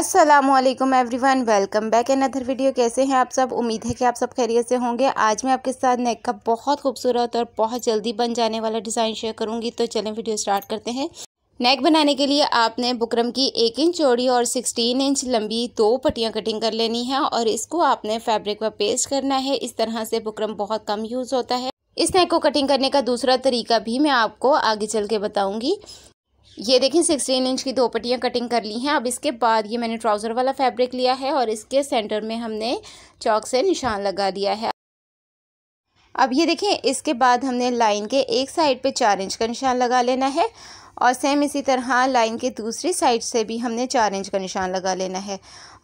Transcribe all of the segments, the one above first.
असलम वन welcome back another video कैसे हैं आप सब उम्मीद है कि आप सब खैरियत से होंगे आज मैं आपके साथ नेक का बहुत खूबसूरत और बहुत जल्दी बन जाने वाला डिज़ाइन शेयर करूंगी तो चलें वीडियो स्टार्ट करते हैं नेक बनाने के लिए आपने बुकरम की एक इंच चौड़ी और सिक्सटीन इंच लंबी दो पट्टियाँ कटिंग कर लेनी है और इसको आपने फैब्रिक पर पेस्ट करना है इस तरह से बुकरम बहुत कम यूज़ होता है इस नेक को कटिंग करने का दूसरा तरीका भी मैं आपको आगे चल के बताऊँगी ये देखें सिक्सटीन इंच की दो पट्टियाँ कटिंग कर ली हैं अब इसके बाद ये मैंने ट्राउज़र वाला फैब्रिक लिया है और इसके सेंटर में हमने चौक से निशान लगा दिया है अब ये देखें इसके बाद हमने लाइन के एक साइड पे चार इंच का निशान लगा लेना है और सेम इसी तरह लाइन के दूसरी साइड से भी हमने चार इंच का निशान लगा लेना है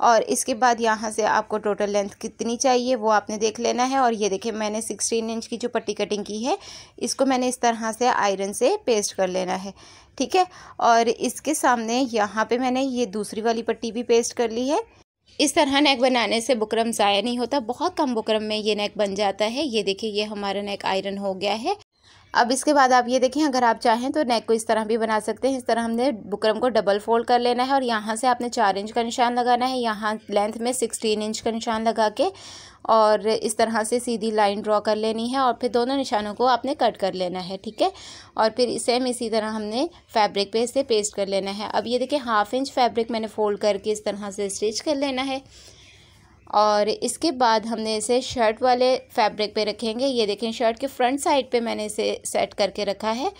और इसके बाद यहाँ से आपको टोटल लेंथ कितनी चाहिए वो आपने देख लेना है और ये देखिए मैंने सिक्सटीन इंच की जो पट्टी कटिंग की है इसको मैंने इस तरह से आयरन से पेस्ट कर लेना है ठीक है और इसके सामने यहाँ पर मैंने ये दूसरी वाली पट्टी भी पेस्ट कर ली है इस तरह नेक बनाने से बुकरम ज़ाया नहीं होता बहुत कम बुकरम में ये नेक बन जाता है ये देखिए ये हमारा नेक आयरन हो गया है अब इसके बाद आप ये देखें अगर आप चाहें तो नेक को इस तरह भी बना सकते हैं इस तरह हमने बुकरम को डबल फोल्ड कर लेना है और यहाँ से आपने चार इंच का निशान लगाना है यहाँ लेंथ में सिक्सटीन इंच का निशान लगा के और इस तरह से सीधी लाइन ड्रॉ कर लेनी है और फिर दोनों निशानों को आपने कट कर लेना है ठीक है और फिर सेम इसी तरह हमने फैब्रिक पे इसे पेस्ट कर लेना है अब ये देखिए हाफ इंच फैब्रिक मैंने फ़ोल्ड करके इस तरह से स्टिच कर लेना है और इसके बाद हमने इसे शर्ट वाले फैब्रिक पे रखेंगे ये देखें शर्ट के फ्रंट साइड पे मैंने इसे सेट करके रखा है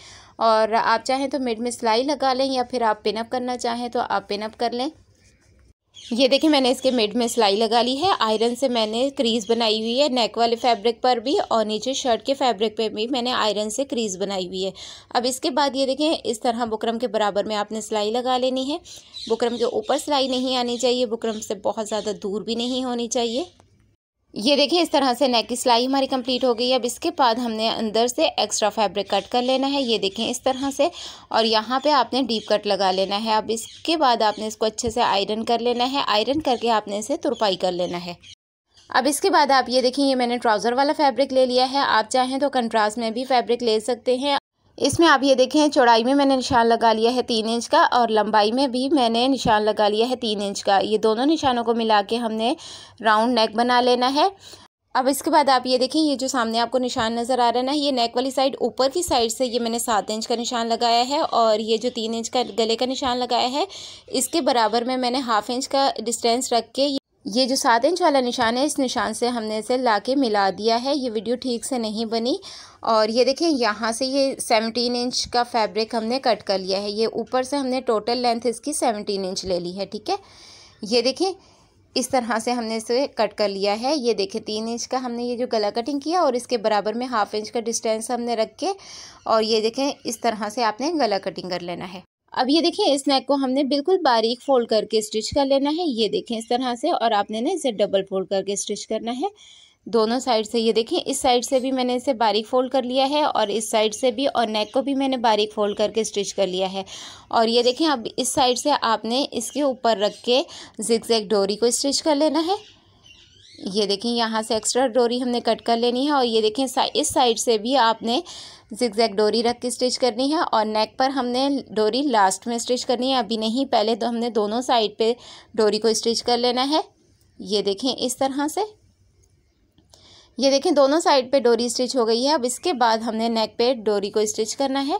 और आप चाहें तो मिड में सिलाई लगा लें या फिर आप पिनअप करना चाहें तो आप पिनअप कर लें ये देखिए मैंने इसके मिड में सिलाई लगा ली है आयरन से मैंने क्रीज बनाई हुई है नेक वाले फैब्रिक पर भी और नीचे शर्ट के फैब्रिक पे भी मैंने आयरन से क्रीज बनाई हुई है अब इसके बाद ये देखें इस तरह बुकरम के बराबर में आपने सिलाई लगा लेनी है बुकरम के ऊपर सिलाई नहीं आनी चाहिए बुकरम से बहुत ज़्यादा दूर भी नहीं होनी चाहिए ये देखिए इस तरह से नेक की सिलाई हमारी कंप्लीट हो गई है अब इसके बाद हमने अंदर से एक्स्ट्रा फैब्रिक कट कर लेना है ये देखें इस तरह से और यहाँ पे आपने डीप कट लगा लेना है अब इसके बाद आपने इसको अच्छे से आयरन कर लेना है आयरन करके आपने इसे तुरपाई कर लेना है अब इसके बाद आप ये देखिए ये मैंने ट्राउज़र वाला फैब्रिक ले लिया है आप चाहें तो कंट्रास्ट में भी फैब्रिक ले सकते हैं इसमें आप ये देखें चौड़ाई में मैंने निशान लगा लिया है तीन इंच का और लंबाई में भी मैंने निशान लगा लिया है तीन इंच का ये दोनों निशानों को मिला के हमने राउंड नेक बना लेना है अब इसके बाद आप ये देखें ये जो सामने आपको निशान नज़र आ रहा है ना ये नेक वाली साइड ऊपर की साइड से ये मैंने सात इंच का निशान लगाया है और ये जो तीन इंच का गले का निशान लगाया है इसके बराबर में मैंने हाफ इंच का डिस्टेंस रख के ये जो सात इंच वाला निशान है इस निशान से हमने इसे ला के मिला दिया है ये वीडियो ठीक से नहीं बनी और ये देखिए यहाँ से ये सेवनटीन इंच का फैब्रिक हमने कट कर लिया है ये ऊपर से हमने टोटल लेंथ इसकी सेवनटीन इंच ले ली है ठीक है ये देखिए इस तरह से हमने इसे कट कर लिया है ये देखें तीन इंच का हमने ये जो गला कटिंग किया और इसके बराबर में हाफ इंच का डिस्टेंस हमने रख के और ये देखें इस तरह से आपने गला कटिंग कर लेना है अब ये देखिए इस नेक को हमने बिल्कुल बारीक फोल्ड करके स्टिच कर लेना है ये देखें इस तरह से और आपने ना इसे डबल फोल्ड करके स्टिच करना है दोनों साइड से ये देखें इस साइड से भी मैंने इसे बारीक फोल्ड कर लिया है और इस साइड से भी और नेक को भी मैंने बारीक फोल्ड करके स्टिच कर लिया है और ये देखें अब इस साइड से आपने इसके ऊपर रख के जिक्जैक डोरी को स्टिच कर लेना है ये देखें यहाँ से एक्स्ट्रा डोरी हमने कट कर लेनी है और ये देखें इस साइड से भी आपने जिक्जैक डोरी रख के स्टिच करनी है और नेक पर हमने डोरी लास्ट में स्टिच करनी है अभी नहीं पहले तो हमने दोनों साइड पे डोरी को स्टिच कर लेना है ये देखें इस तरह से ये देखें दोनों साइड पे डोरी स्टिच हो गई है अब इसके बाद हमने नेक पे डोरी को स्टिच करना है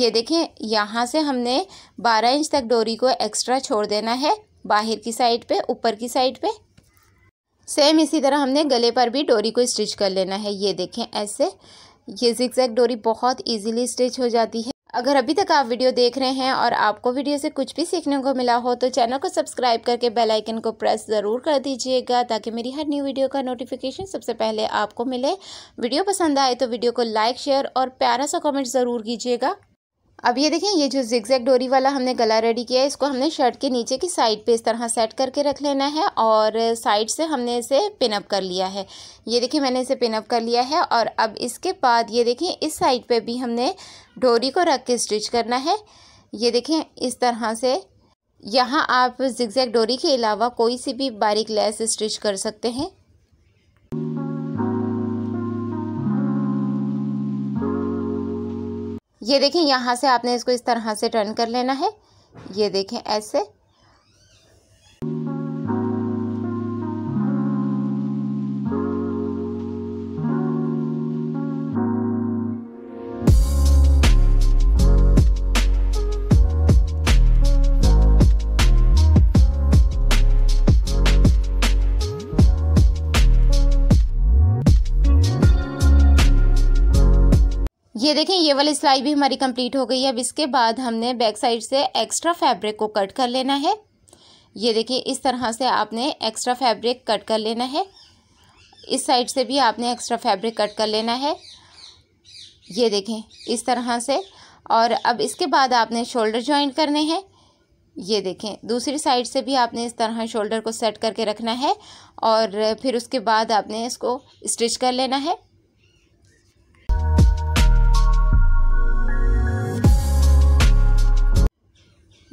ये देखें यहाँ से हमने बारह इंच तक डोरी को एक्स्ट्रा छोड़ देना है बाहर की साइड पर ऊपर की साइड पर सेम इसी तरह हमने गले पर भी डोरी को स्टिच कर लेना है ये देखें ऐसे ये जिक्जैक डोरी बहुत ईजिली स्टिच हो जाती है अगर अभी तक आप वीडियो देख रहे हैं और आपको वीडियो से कुछ भी सीखने को मिला हो तो चैनल को सब्सक्राइब करके बेल आइकन को प्रेस ज़रूर कर दीजिएगा ताकि मेरी हर न्यू वीडियो का नोटिफिकेशन सबसे पहले आपको मिले वीडियो पसंद आए तो वीडियो को लाइक शेयर और प्यारा सा कमेंट ज़रूर कीजिएगा अब ये देखें ये जो जिगजैग डोरी वाला हमने गला रेडी किया है इसको हमने शर्ट के नीचे की साइड पे इस तरह सेट करके रख लेना है और साइड से हमने इसे पिनअप कर लिया है ये देखिए मैंने इसे पिनअप कर लिया है और अब इसके बाद ये देखें इस साइड पे भी हमने डोरी को रख के स्टिच करना है ये देखें इस तरह से यहाँ आप जिगजैग डोरी के अलावा कोई सी भी बारीक लेस स्टिच कर सकते हैं ये देखें यहाँ से आपने इसको इस तरह से टर्न कर लेना है ये देखें ऐसे ये देखें ये वाली सिलाई भी हमारी कंप्लीट हो गई है अब इसके बाद हमने बैक साइड से एक्स्ट्रा फैब्रिक को कट कर लेना है ये देखिए इस तरह से आपने एक्स्ट्रा फैब्रिक कट कर लेना है इस साइड से भी आपने एक्स्ट्रा फैब्रिक कट कर लेना है ये देखें इस तरह से और अब इसके बाद आपने शोल्डर ज्वाइंट करने हैं ये देखें दूसरी साइड से भी आपने इस तरह शोल्डर को सेट करके रखना है और फिर उसके बाद आपने इसको स्टिच कर लेना है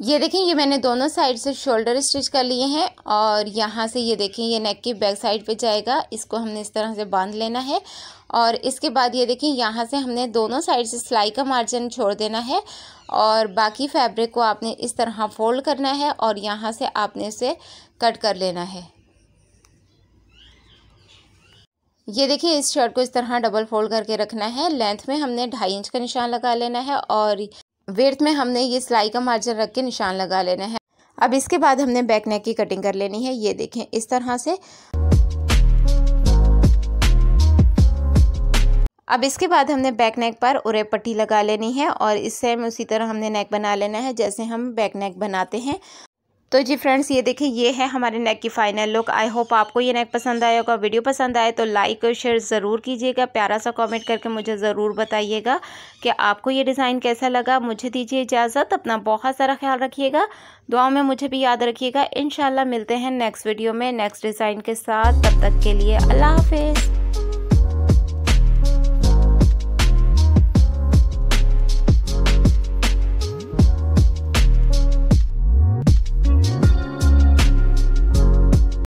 ये देखें ये मैंने दोनों साइड से शोल्डर स्टिच कर लिए हैं और यहाँ से ये देखें ये नेक की बैक साइड पे जाएगा इसको हमने इस तरह से बांध लेना है और इसके बाद ये देखें यहाँ से हमने दोनों साइड से सिलाई का मार्जिन छोड़ देना है और बाकी फैब्रिक को आपने इस तरह फोल्ड करना है और यहाँ से आपने इसे कट कर लेना है ये देखिए इस शर्ट को इस तरह डबल फोल्ड करके रखना है लेंथ में हमने ढाई इंच का निशान लगा लेना है और वेर्थ में हमने ये सिलाई का मार्जिन रख के निशान लगा लेना है अब इसके बाद हमने बैक नेक की कटिंग कर लेनी है ये देखें इस तरह से अब इसके बाद हमने बैक नेक पर उरे पट्टी लगा लेनी है और इस सेम उसी तरह हमने नेक बना लेना है जैसे हम बैक नेक बनाते हैं तो जी फ्रेंड्स ये देखिए ये है हमारे नेक की फाइनल लुक आई होप आपको ये नेक पसंद आया होगा वीडियो पसंद आए तो लाइक और शेयर ज़रूर कीजिएगा प्यारा सा कमेंट करके मुझे ज़रूर बताइएगा कि आपको ये डिज़ाइन कैसा लगा मुझे दीजिए इजाज़त अपना बहुत सारा ख्याल रखिएगा दुआ में मुझे भी याद रखिएगा इन मिलते हैं नेक्स्ट वीडियो में नेक्स्ट डिज़ाइन के साथ तब तक के लिए अल्लाह हाफिज़